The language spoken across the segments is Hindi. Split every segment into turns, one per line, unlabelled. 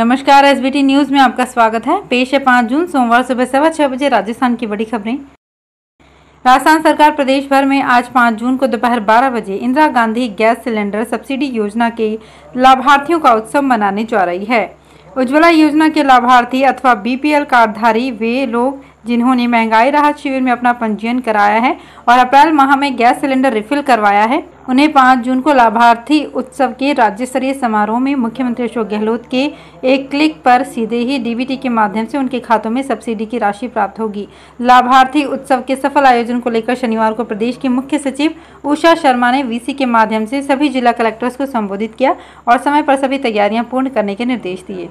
नमस्कार एस बी टी न्यूज़ में आपका स्वागत है पेश है पाँच जून सोमवार सुबह सवा छः बजे राजस्थान की बड़ी खबरें राजस्थान सरकार प्रदेश भर में आज पाँच जून को दोपहर बारह बजे Indira Gandhi gas cylinder subsidy योजना के लाभार्थियों का उत्सव मनाने जा रही है उज्ज्वला योजना के लाभार्थी अथवा बीपीएल कार्डधारी वे लोग जिन्होंने महंगाई राहत शिविर में अपना पंजीयन कराया है और अप्रैल माह में गैस सिलेंडर रिफिल करवाया है उन्हें 5 जून को लाभार्थी उत्सव के राज्य स्तरीय समारोह में मुख्यमंत्री अशोक गहलोत के एक क्लिक पर सीधे ही डीबीटी के माध्यम से उनके खातों में सब्सिडी की राशि प्राप्त होगी लाभार्थी उत्सव के सफल आयोजन को लेकर शनिवार को प्रदेश के मुख्य सचिव उषा शर्मा ने वीसी के माध्यम से सभी जिला कलेक्टर्स को संबोधित किया और समय पर सभी तैयारियां पूर्ण करने के निर्देश दिए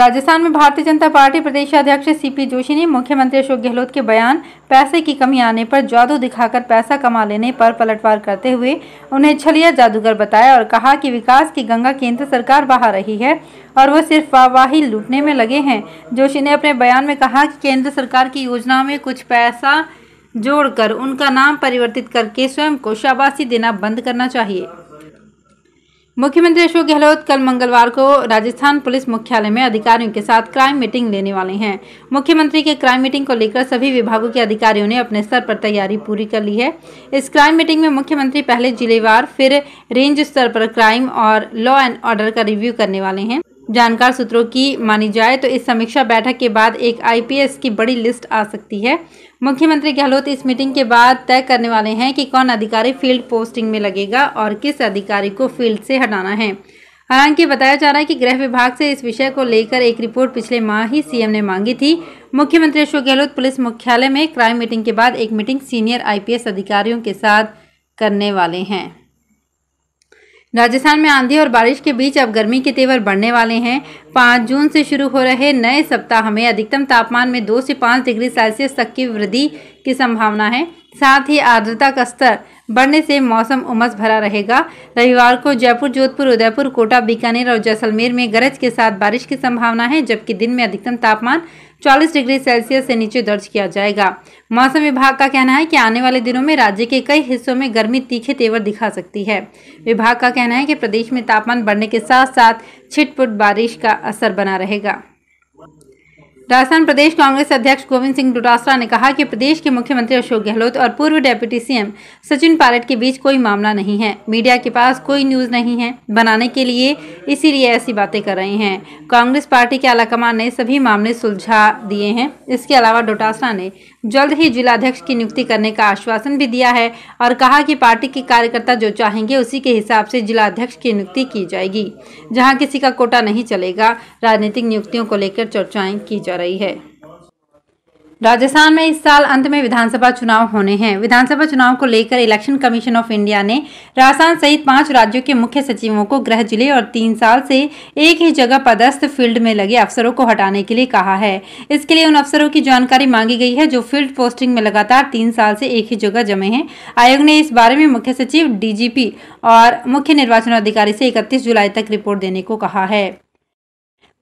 राजस्थान में भारतीय जनता पार्टी प्रदेश अध्यक्ष सीपी जोशी ने मुख्यमंत्री अशोक गहलोत के बयान पैसे की कमी आने पर जादू दिखाकर पैसा कमा लेने पर पलटवार करते हुए उन्हें छलिया जादूगर बताया और कहा कि विकास की गंगा केंद्र सरकार बहा रही है और वो सिर्फ वाहवाही लूटने में लगे हैं जोशी ने अपने बयान में कहा कि केंद्र सरकार की योजना में कुछ पैसा जोड़कर उनका नाम परिवर्तित करके स्वयं को शाबाशी देना बंद करना चाहिए मुख्यमंत्री अशोक गहलोत कल मंगलवार को राजस्थान पुलिस मुख्यालय में अधिकारियों के साथ क्राइम मीटिंग लेने वाले हैं मुख्यमंत्री के क्राइम मीटिंग को लेकर सभी विभागों के अधिकारियों ने अपने स्तर पर तैयारी पूरी कर ली है इस क्राइम मीटिंग में मुख्यमंत्री पहले जिलेवार फिर रेंज स्तर पर क्राइम और लॉ एंड ऑर्डर का रिव्यू करने वाले हैं जानकार सूत्रों की मानी जाए तो इस समीक्षा बैठक के बाद एक आईपीएस की बड़ी लिस्ट आ सकती है मुख्यमंत्री गहलोत इस मीटिंग के बाद तय करने वाले हैं कि कौन अधिकारी फील्ड पोस्टिंग में लगेगा और किस अधिकारी को फील्ड से हटाना है हालांकि बताया जा रहा है कि गृह विभाग से इस विषय को लेकर एक रिपोर्ट पिछले माह ही सीएम ने मांगी थी मुख्यमंत्री अशोक गहलोत पुलिस मुख्यालय में क्राइम मीटिंग के बाद एक मीटिंग सीनियर आईपीएस अधिकारियों के साथ करने वाले हैं राजस्थान में आंधी और बारिश के बीच अब गर्मी के तेवर बढ़ने वाले हैं पाँच जून से शुरू हो रहे नए सप्ताह में अधिकतम तापमान में दो से पाँच डिग्री सेल्सियस तक की वृद्धि की संभावना है साथ ही आर्द्रता का स्तर बढ़ने से मौसम उमस भरा रहेगा रविवार को जयपुर जोधपुर उदयपुर कोटा बीकानेर और जैसलमेर में गरज के साथ बारिश की संभावना है जबकि दिन में अधिकतम तापमान 40 डिग्री सेल्सियस से नीचे दर्ज किया जाएगा मौसम विभाग का कहना है कि आने वाले दिनों में राज्य के कई हिस्सों में गर्मी तीखे तेवर दिखा सकती है विभाग का कहना है कि प्रदेश में तापमान बढ़ने के साथ साथ छिटपुट बारिश का असर बना रहेगा राजस्थान प्रदेश कांग्रेस अध्यक्ष गोविंद सिंह डोटासरा ने कहा कि प्रदेश के मुख्यमंत्री अशोक गहलोत और पूर्व डेप्यूटी सीएम सचिन पायलट के बीच कोई मामला नहीं है मीडिया के पास कोई न्यूज नहीं है बनाने के लिए इसीलिए ऐसी बातें कर रहे हैं कांग्रेस पार्टी के आलाकमान ने सभी मामले सुलझा दिए हैं इसके अलावा डोटासरा ने जल्द ही जिलाध्यक्ष की नियुक्ति करने का आश्वासन भी दिया है और कहा कि पार्टी के कार्यकर्ता जो चाहेंगे उसी के हिसाब से जिलाध्यक्ष की नियुक्ति की जाएगी जहां किसी का कोटा नहीं चलेगा राजनीतिक नियुक्तियों को लेकर चर्चाएं की जा रही है राजस्थान में इस साल अंत में विधानसभा चुनाव होने हैं विधानसभा चुनाव को लेकर इलेक्शन कमीशन ऑफ इंडिया ने राजस्थान सहित पांच राज्यों के मुख्य सचिवों को गृह जिले और तीन साल से एक ही जगह पदस्थ फील्ड में लगे अफसरों को हटाने के लिए कहा है इसके लिए उन अफसरों की जानकारी मांगी गई है जो फील्ड पोस्टिंग में लगातार तीन साल से एक ही जगह जमे हैं आयोग ने इस बारे में मुख्य सचिव डीजीपी और मुख्य निर्वाचन अधिकारी से इकतीस जुलाई तक रिपोर्ट देने को कहा है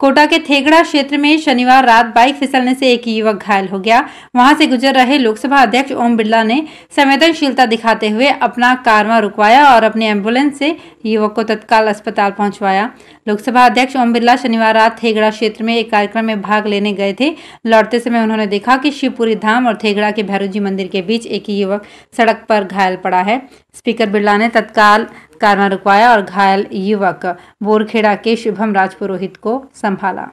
कोटा के थेगड़ा क्षेत्र में शनिवार रात बाइक फिसलने से एक युवक घायल हो गया वहां से गुजर रहे लोकसभा अध्यक्ष ओम बिरला ने संवेदनशीलता दिखाते हुए अपना कारवा रुकवाया और अपने एम्बुलेंस से युवक को तत्काल अस्पताल पहुंचवाया लोकसभा अध्यक्ष ओम बिरला शनिवार रात थेगड़ा क्षेत्र में एक कार्यक्रम में भाग लेने गए थे लौटते समय उन्होंने देखा कि शिवपुरी धाम और थेगड़ा के भैरोजी मंदिर के बीच एक युवक सड़क पर घायल पड़ा है स्पीकर बिरला ने तत्काल कारना रुकवाया और घायल युवक बोरखेड़ा के शुभम राजपुरोहित को संभाला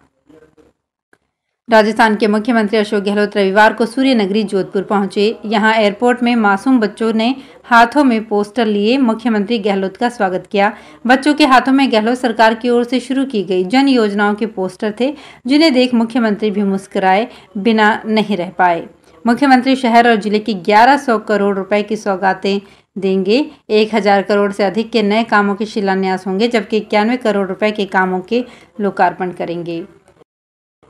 राजस्थान के मुख्यमंत्री अशोक गहलोत रविवार को नगरी जोधपुर पहुंचे यहां एयरपोर्ट में मासूम बच्चों ने हाथों में पोस्टर लिए मुख्यमंत्री गहलोत का स्वागत किया बच्चों के हाथों में गहलोत सरकार की ओर से शुरू की गई जन योजनाओं के पोस्टर थे जिन्हें देख मुख्यमंत्री भी मुस्कुराए बिना नहीं रह पाए मुख्यमंत्री शहर और जिले की ग्यारह करोड़ रुपए की सौगातें देंगे एक हज़ार करोड़ से अधिक के नए कामों के शिलान्यास होंगे जबकि इक्यानवे करोड़ रुपए के कामों के लोकार्पण करेंगे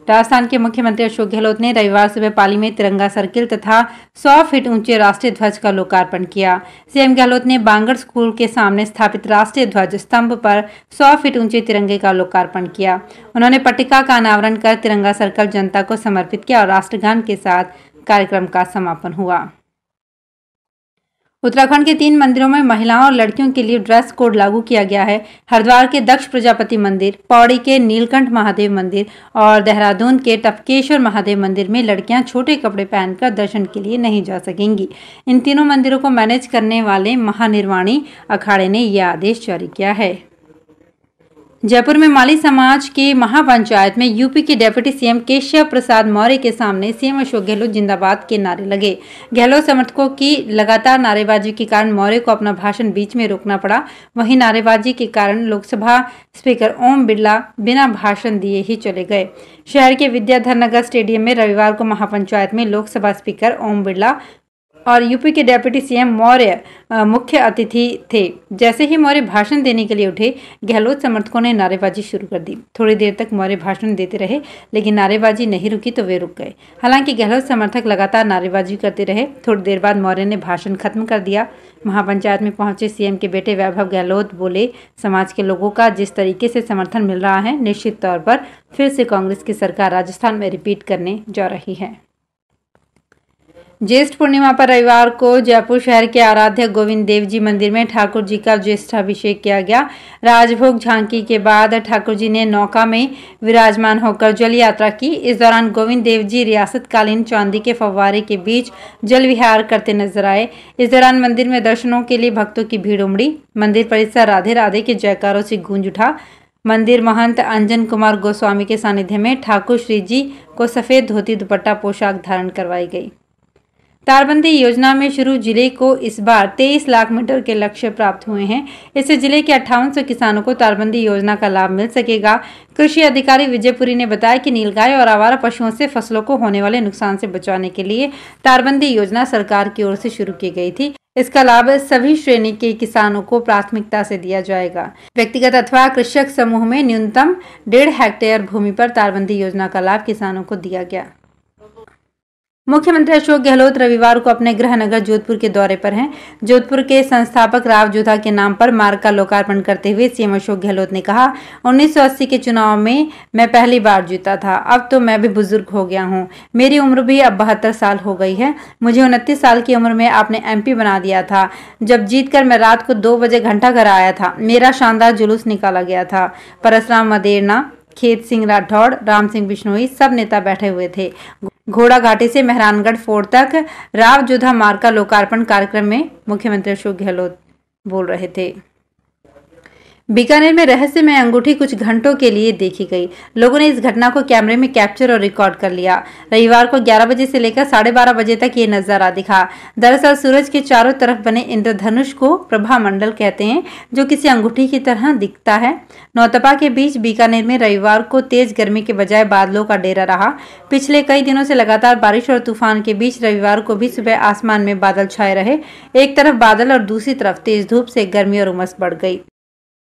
राजस्थान के मुख्यमंत्री अशोक गहलोत ने रविवार सुबह पाली में तिरंगा सर्किल तथा 100 फीट ऊंचे राष्ट्रीय ध्वज का लोकार्पण किया सीएम गहलोत ने बांगड़ स्कूल के सामने स्थापित राष्ट्रीय ध्वज स्तंभ पर 100 फीट ऊंचे तिरंगे का लोकार्पण किया उन्होंने पट्टिका का अनावरण कर तिरंगा सर्कल जनता को समर्पित किया और राष्ट्रगान के साथ कार्यक्रम का समापन हुआ उत्तराखंड के तीन मंदिरों में महिलाओं और लड़कियों के लिए ड्रेस कोड लागू किया गया है हरिद्वार के दक्ष प्रजापति मंदिर पौड़ी के नीलकंठ महादेव मंदिर और देहरादून के टपकेश्वर महादेव मंदिर में लड़कियां छोटे कपड़े पहनकर दर्शन के लिए नहीं जा सकेंगी इन तीनों मंदिरों को मैनेज करने वाले महानिर्वाणी अखाड़े ने यह आदेश जारी किया है जयपुर में माली समाज के महापंचायत में यूपी के डेप्यूटी सीएम केशव प्रसाद मौर्य के सामने सीएम अशोक गहलोत जिंदाबाद के नारे लगे गहलोत समर्थकों की लगातार नारेबाजी के कारण मौर्य को अपना भाषण बीच में रोकना पड़ा वहीं नारेबाजी के कारण लोकसभा स्पीकर ओम बिरला बिना भाषण दिए ही चले गए शहर के विद्याधर नगर स्टेडियम में रविवार को महापंचायत में लोकसभा स्पीकर ओम बिरला और यूपी के डेप्यूटी सीएम मौर्य मुख्य अतिथि थे जैसे ही मौर्य भाषण देने के लिए उठे गहलोत समर्थकों ने नारेबाजी शुरू कर दी थोड़ी देर तक मौर्य भाषण देते रहे लेकिन नारेबाजी नहीं रुकी तो वे रुक गए हालांकि गहलोत समर्थक लगातार नारेबाजी करते रहे थोड़ी देर बाद मौर्य ने भाषण खत्म कर दिया महापंचायत में पहुंचे सीएम के बेटे वैभव गहलोत बोले समाज के लोगों का जिस तरीके से समर्थन मिल रहा है निश्चित तौर पर फिर से कांग्रेस की सरकार राजस्थान में रिपीट करने जा रही है ज्येष्ठ पूर्णिमा पर रविवार को जयपुर शहर के आराध्य गोविंद देव जी मंदिर में ठाकुर जी का ज्येष्ठाभिषेक किया गया राजभोग झांकी के बाद ठाकुर जी ने नौका में विराजमान होकर जल यात्रा की इस दौरान गोविंद देव जी रियासतकालीन चांदी के फव्वारे के बीच जल विहार करते नजर आए इस दौरान मंदिर में दर्शनों के लिए भक्तों की भीड़ उमड़ी मंदिर परिसर राधे राधे के जयकारों से गूंज उठा मंदिर महंत अंजन कुमार गोस्वामी के सानिध्य में ठाकुर श्री जी को सफ़ेद धोती दुपट्टा पोशाक धारण करवाई गई तारबंदी योजना में शुरू जिले को इस बार 23 लाख मीटर के लक्ष्य प्राप्त हुए हैं इससे जिले के अट्ठावन किसानों को तारबंदी योजना का लाभ मिल सकेगा कृषि अधिकारी विजयपुरी ने बताया कि नीलगाय और आवारा पशुओं से फसलों को होने वाले नुकसान से बचाने के लिए तारबंदी योजना सरकार की ओर से शुरू की गई थी इसका लाभ सभी श्रेणी के किसानों को प्राथमिकता से दिया जाएगा व्यक्तिगत अथवा कृषक समूह में न्यूनतम डेढ़ हेक्टेयर भूमि पर तारबंदी योजना का लाभ किसानों को दिया गया मुख्यमंत्री अशोक गहलोत रविवार को अपने गृह नगर जोधपुर के दौरे पर हैं जोधपुर के संस्थापक राव जोधा के नाम पर मार्ग का लोकार्पण करते हुए सीएम अशोक गहलोत ने कहा 1980 के चुनाव में मैं पहली बार जीता था अब तो मैं भी बुजुर्ग हो गया हूं मेरी उम्र भी अब बहत्तर साल हो गई है मुझे उनतीस साल की उम्र में आपने एम बना दिया था जब जीत मैं रात को दो बजे घंटा घर आया था मेरा शानदार जुलूस निकाला गया था परसराम मदेरना खेत सिंह राठौड़ राम सिंह बिश्नोई सब नेता बैठे हुए थे घोड़ा घाटी से मेहरानगढ़ फोर्ट तक राव जोधा मार्ग का लोकार्पण कार्यक्रम में मुख्यमंत्री अशोक गहलोत बोल रहे थे बीकानेर में रहस्यमय अंगूठी कुछ घंटों के लिए देखी गई लोगों ने इस घटना को कैमरे में कैप्चर और रिकॉर्ड कर लिया रविवार को 11 बजे से लेकर साढ़े बारह बजे तक ये नजारा दिखा दरअसल सूरज के चारों तरफ बने इंद्रधनुष को प्रभा मंडल कहते हैं जो किसी अंगूठी की तरह दिखता है नौतपा के बीच बीकानेर में रविवार को तेज गर्मी के बजाय बादलों का डेरा रहा पिछले कई दिनों से लगातार बारिश और तूफान के बीच रविवार को भी सुबह आसमान में बादल छाए रहे एक तरफ बादल और दूसरी तरफ तेज धूप से गर्मी और उमस बढ़ गई